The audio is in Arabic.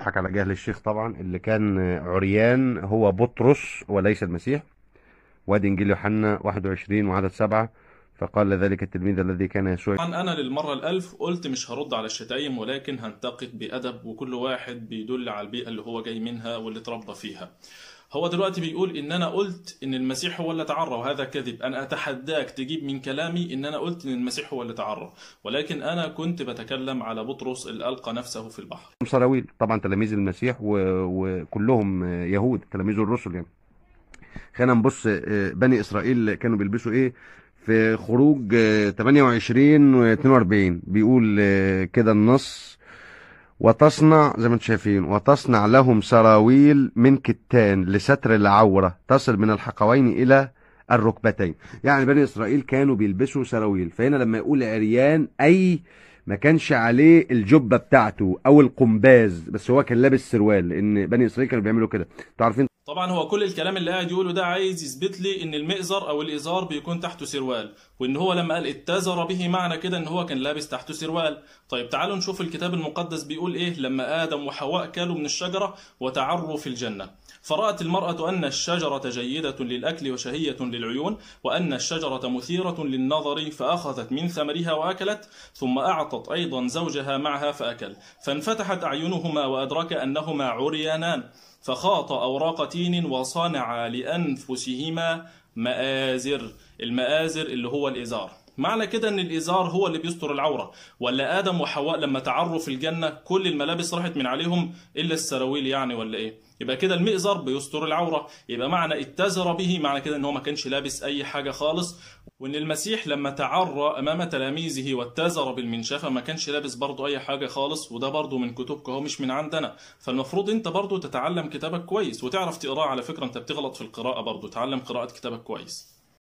بتضحك على جهل الشيخ طبعا اللي كان عريان هو بطرس وليس المسيح وادي انجيل يوحنا 21 وعدد 7 فقال ذلك التلميذ الذي كان يشوع طبعا أنا للمرة الألف قلت مش هرد على الشتايم ولكن هنتقد بأدب وكل واحد بيدل على البيئة اللي هو جاي منها واللي اتربى فيها هو دلوقتي بيقول ان انا قلت ان المسيح هو اللي تعرى وهذا كذب انا اتحداك تجيب من كلامي ان انا قلت ان المسيح هو اللي تعرى ولكن انا كنت بتكلم على بطرس اللي القى نفسه في البحر سراويل طبعا تلاميذ المسيح وكلهم يهود تلاميذ الرسل يعني خلينا نبص آه، بني اسرائيل كانوا بيلبسوا ايه في خروج 28 آه، و42 بيقول آه، كده النص وتصنع زي ما انتم شايفين وتصنع لهم سراويل من كتان لستر العورة تصل من الحقوين إلى الركبتين يعني بني إسرائيل كانوا بيلبسوا سراويل فهنا لما يقول عريان أي ما كانش عليه الجبة بتاعته أو القنباز بس هو كان لابس سروال لأن بني إسرائيل كانوا بيعملوا كده انتوا عارفين طبعا هو كل الكلام اللي قاعد يقوله ده عايز يثبت لي ان المئزر او الازار بيكون تحته سروال وان هو لما قال اتزر به معنى كده ان هو كان لابس تحته سروال طيب تعالوا نشوف الكتاب المقدس بيقول ايه لما ادم وحواء كلوا من الشجره وتعروا في الجنه فرأت المرأة أن الشجرة جيدة للأكل وشهية للعيون وأن الشجرة مثيرة للنظر فأخذت من ثمرها وأكلت ثم أعطت أيضا زوجها معها فأكل فانفتحت أعينهما وأدرك أنهما عريانان فخاط أوراق تين وصنع لأنفسهما مآزر المآزر اللي هو الإزار معنى كده ان الازار هو اللي بيستر العوره ولا ادم وحواء لما تعروا في الجنه كل الملابس راحت من عليهم الا السراويل يعني ولا ايه يبقى كده المئزر بيستر العوره يبقى معنى اتزر به معنى كده ان هو ما كانش لابس اي حاجه خالص وان المسيح لما تعرى امام تلاميذه واتزر بالمنشفه ما كانش لابس برضه اي حاجه خالص وده برضه من كتبك هو مش من عندنا فالمفروض انت برضه تتعلم كتابك كويس وتعرف تقراه على فكره انت بتغلط في القراءه برضه تعلم قراءه كتابك كويس